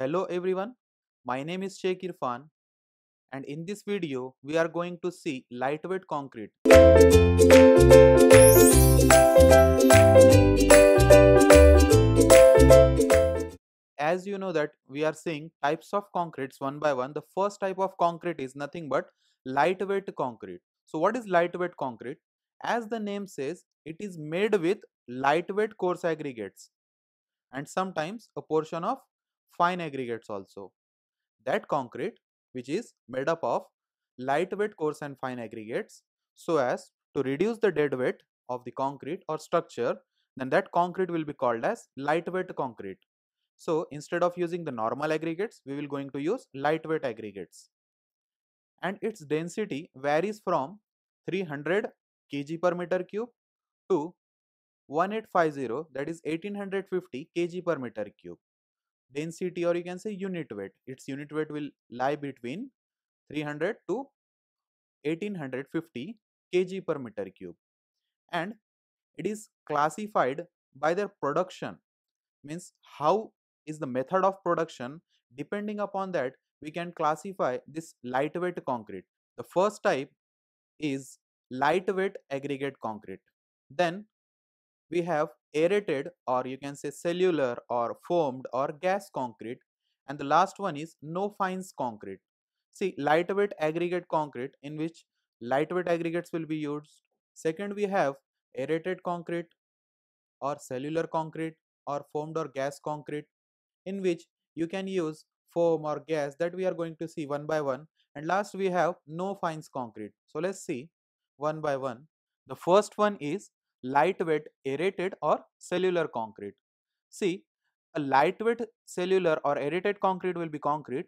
Hello everyone, my name is Sheikh Irfan and in this video we are going to see lightweight concrete. As you know that we are seeing types of concretes one by one. The first type of concrete is nothing but lightweight concrete. So what is lightweight concrete? As the name says, it is made with lightweight coarse aggregates and sometimes a portion of fine aggregates also. That concrete which is made up of lightweight coarse and fine aggregates so as to reduce the dead weight of the concrete or structure then that concrete will be called as lightweight concrete. So instead of using the normal aggregates we will going to use lightweight aggregates and its density varies from 300 kg per meter cube to 1850 that is 1850 kg per meter cube density or you can say unit weight its unit weight will lie between 300 to 1850 kg per meter cube and it is classified by their production means how is the method of production depending upon that we can classify this lightweight concrete the first type is lightweight aggregate concrete then we have aerated or you can say cellular or foamed or gas concrete and the last one is no fines concrete. See lightweight aggregate concrete in which lightweight aggregates will be used. Second we have aerated concrete or cellular concrete or foamed or gas concrete in which you can use foam or gas that we are going to see one by one and last we have no fines concrete. So let's see one by one. The first one is lightweight aerated or cellular concrete. See, a lightweight cellular or aerated concrete will be concrete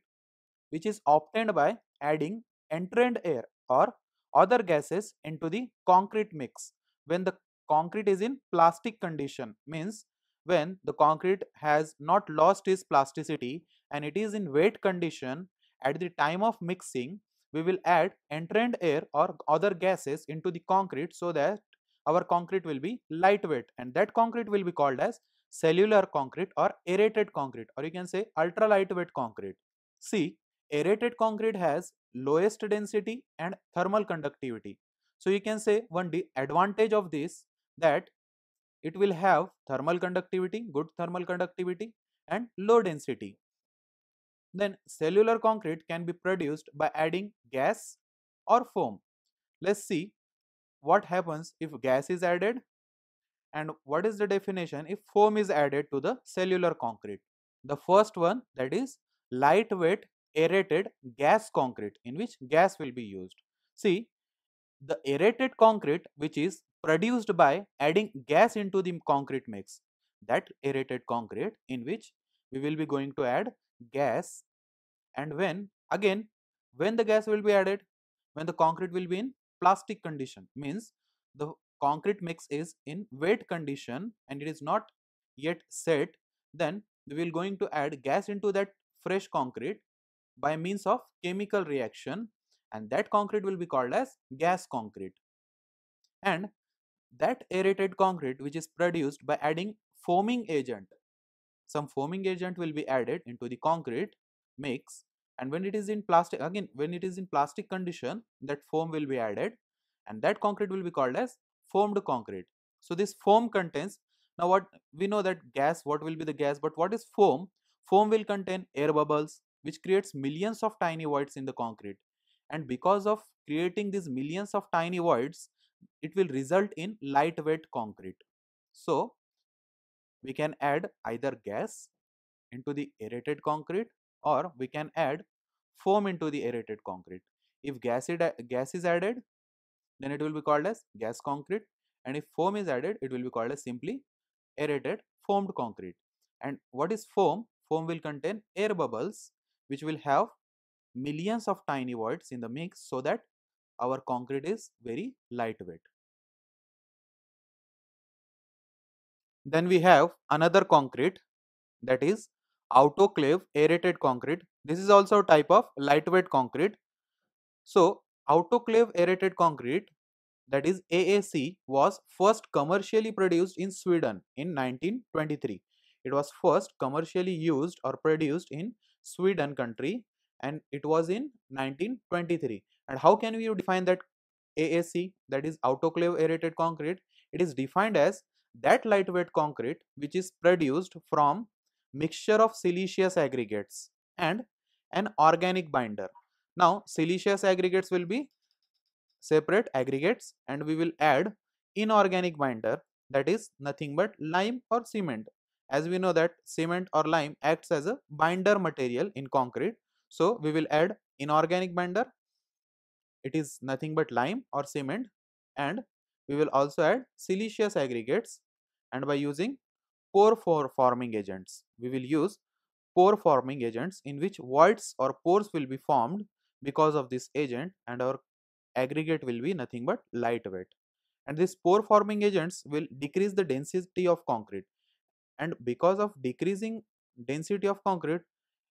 which is obtained by adding entrained air or other gases into the concrete mix when the concrete is in plastic condition means when the concrete has not lost its plasticity and it is in wet condition at the time of mixing we will add entrained air or other gases into the concrete so that our concrete will be lightweight and that concrete will be called as cellular concrete or aerated concrete or you can say ultra lightweight concrete. See, aerated concrete has lowest density and thermal conductivity. So you can say one the advantage of this that it will have thermal conductivity, good thermal conductivity and low density. Then cellular concrete can be produced by adding gas or foam. Let's see what happens if gas is added and what is the definition if foam is added to the cellular concrete. The first one that is lightweight aerated gas concrete in which gas will be used. See the aerated concrete which is produced by adding gas into the concrete mix that aerated concrete in which we will be going to add gas and when again when the gas will be added when the concrete will be in plastic condition means the concrete mix is in wet condition and it is not yet set then we will going to add gas into that fresh concrete by means of chemical reaction and that concrete will be called as gas concrete and that aerated concrete which is produced by adding foaming agent some foaming agent will be added into the concrete mix and when it is in plastic again when it is in plastic condition that foam will be added and that concrete will be called as foamed concrete. So, this foam contains now what we know that gas what will be the gas but what is foam? Foam will contain air bubbles which creates millions of tiny voids in the concrete and because of creating these millions of tiny voids it will result in lightweight concrete. So, we can add either gas into the aerated concrete or we can add foam into the aerated concrete. If gas, gas is added, then it will be called as gas concrete and if foam is added, it will be called as simply aerated foamed concrete. And what is foam? Foam will contain air bubbles which will have millions of tiny voids in the mix so that our concrete is very lightweight. Then we have another concrete that is autoclave aerated concrete this is also a type of lightweight concrete. So autoclave aerated concrete that is AAC was first commercially produced in Sweden in 1923. It was first commercially used or produced in Sweden country and it was in 1923. And how can we define that AAC that is autoclave aerated concrete? It is defined as that lightweight concrete which is produced from mixture of siliceous aggregates and an organic binder. Now siliceous aggregates will be separate aggregates and we will add inorganic binder that is nothing but lime or cement. As we know that cement or lime acts as a binder material in concrete. So we will add inorganic binder. It is nothing but lime or cement and we will also add siliceous aggregates and by using pore for forming agents we will use pore forming agents in which voids or pores will be formed because of this agent and our aggregate will be nothing but lightweight. And these pore forming agents will decrease the density of concrete. And because of decreasing density of concrete,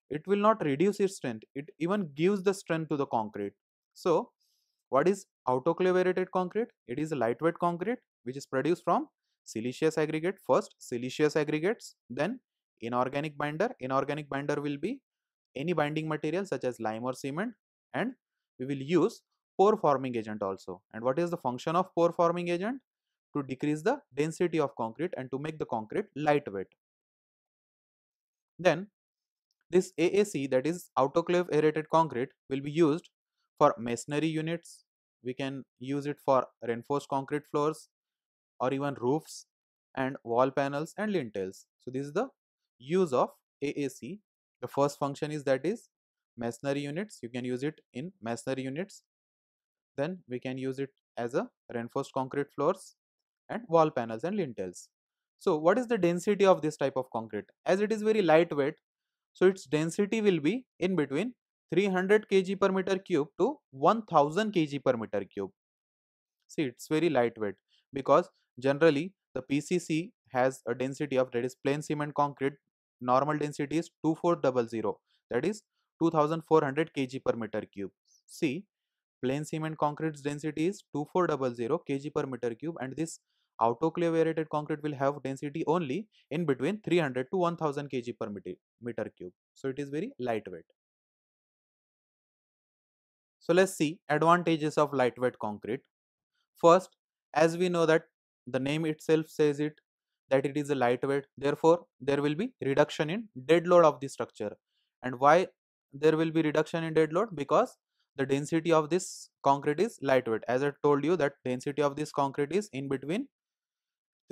it will not reduce its strength. It even gives the strength to the concrete. So, what is autoclaved concrete? It is lightweight concrete which is produced from siliceous aggregate first, siliceous aggregates, then Inorganic binder, inorganic binder will be any binding material such as lime or cement and we will use pore forming agent also. And what is the function of pore forming agent? To decrease the density of concrete and to make the concrete lightweight. Then this AAC that is autoclave aerated concrete will be used for masonry units. We can use it for reinforced concrete floors or even roofs and wall panels and lintels. So this is the use of AAC. The first function is that is masonry units. You can use it in masonry units. Then we can use it as a reinforced concrete floors and wall panels and lintels. So what is the density of this type of concrete? As it is very lightweight, so its density will be in between 300 kg per meter cube to 1000 kg per meter cube. See, it's very lightweight because generally the PCC has a density of that is plain cement concrete normal density is 2400 that is 2400 kg per meter cube. C plain cement concrete's density is 2400 kg per meter cube and this autoclave aerated concrete will have density only in between 300 to 1000 kg per meter, meter cube. So it is very lightweight. So let's see advantages of lightweight concrete. First, as we know that the name itself says it that it is a lightweight therefore there will be reduction in dead load of the structure and why there will be reduction in dead load because the density of this concrete is lightweight as i told you that density of this concrete is in between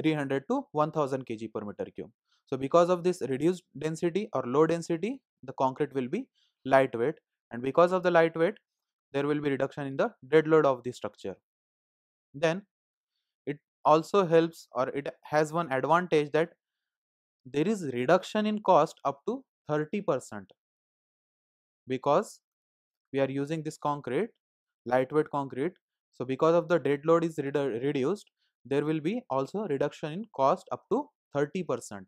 300 to 1000 kg per meter cube so because of this reduced density or low density the concrete will be lightweight and because of the lightweight there will be reduction in the dead load of the structure then also helps or it has one advantage that there is reduction in cost up to 30% because we are using this concrete lightweight concrete so because of the dead load is redu reduced there will be also reduction in cost up to 30%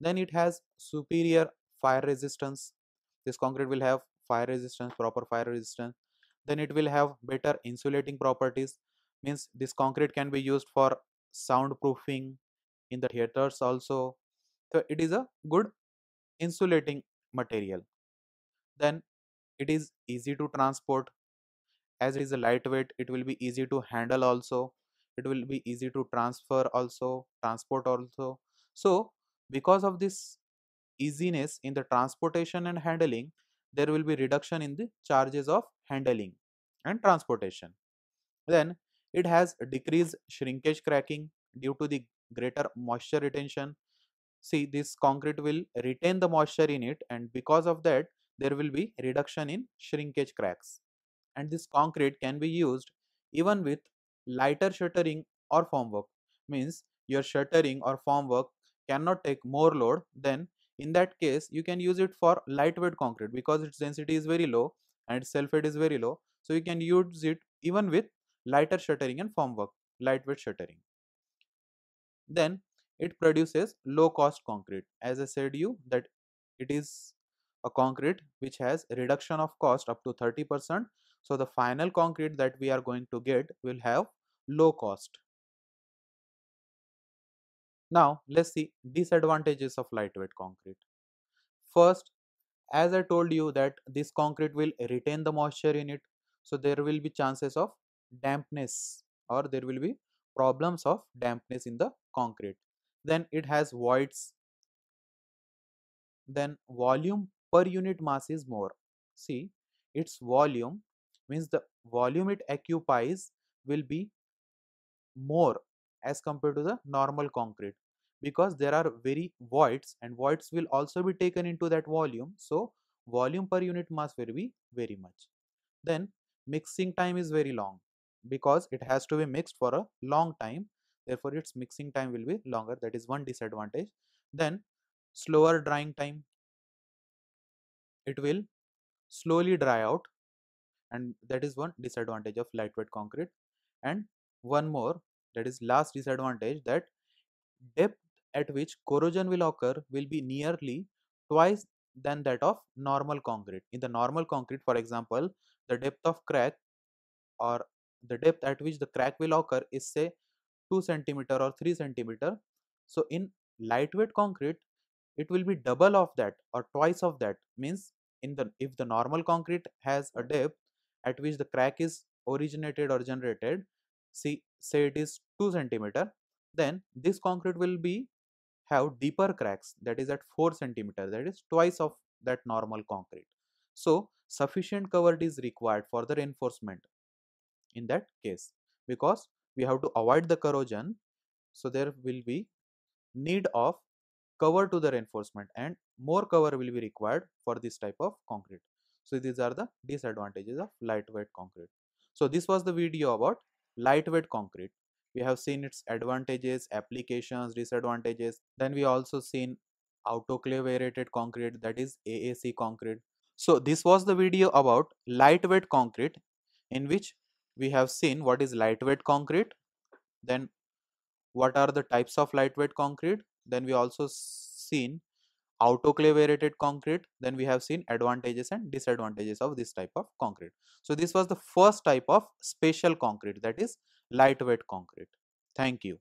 then it has superior fire resistance this concrete will have fire resistance proper fire resistance then it will have better insulating properties means this concrete can be used for soundproofing in the theaters also so it is a good insulating material then it is easy to transport as it is lightweight it will be easy to handle also it will be easy to transfer also transport also so because of this easiness in the transportation and handling there will be reduction in the charges of handling and transportation then it has decreased shrinkage cracking due to the greater moisture retention. See this concrete will retain the moisture in it and because of that there will be reduction in shrinkage cracks. And this concrete can be used even with lighter shuttering or formwork means your shuttering or formwork cannot take more load then in that case you can use it for lightweight concrete because its density is very low and its weight is very low so you can use it even with lighter shuttering and formwork, lightweight shuttering. Then it produces low cost concrete. As I said you that it is a concrete which has reduction of cost up to 30%. So the final concrete that we are going to get will have low cost. Now let's see disadvantages of lightweight concrete. First, as I told you that this concrete will retain the moisture in it. So there will be chances of dampness or there will be problems of dampness in the concrete. Then it has voids. Then volume per unit mass is more. See, its volume means the volume it occupies will be more as compared to the normal concrete because there are very voids and voids will also be taken into that volume. So, volume per unit mass will be very much. Then mixing time is very long because it has to be mixed for a long time therefore its mixing time will be longer that is one disadvantage then slower drying time it will slowly dry out and that is one disadvantage of lightweight concrete and one more that is last disadvantage that depth at which corrosion will occur will be nearly twice than that of normal concrete in the normal concrete for example the depth of crack or the depth at which the crack will occur is say 2 centimeter or 3 centimeter. So in lightweight concrete, it will be double of that or twice of that means in the if the normal concrete has a depth at which the crack is originated or generated see say it is 2 centimeter then this concrete will be have deeper cracks that is at 4 centimeter that is twice of that normal concrete so sufficient coverage is required for the reinforcement in that case because we have to avoid the corrosion so there will be need of cover to the reinforcement and more cover will be required for this type of concrete so these are the disadvantages of lightweight concrete so this was the video about lightweight concrete we have seen its advantages applications disadvantages then we also seen autoclave aerated concrete that is aac concrete so this was the video about lightweight concrete in which we have seen what is lightweight concrete then what are the types of lightweight concrete then we also seen autoclave aerated concrete then we have seen advantages and disadvantages of this type of concrete so this was the first type of spatial concrete that is lightweight concrete thank you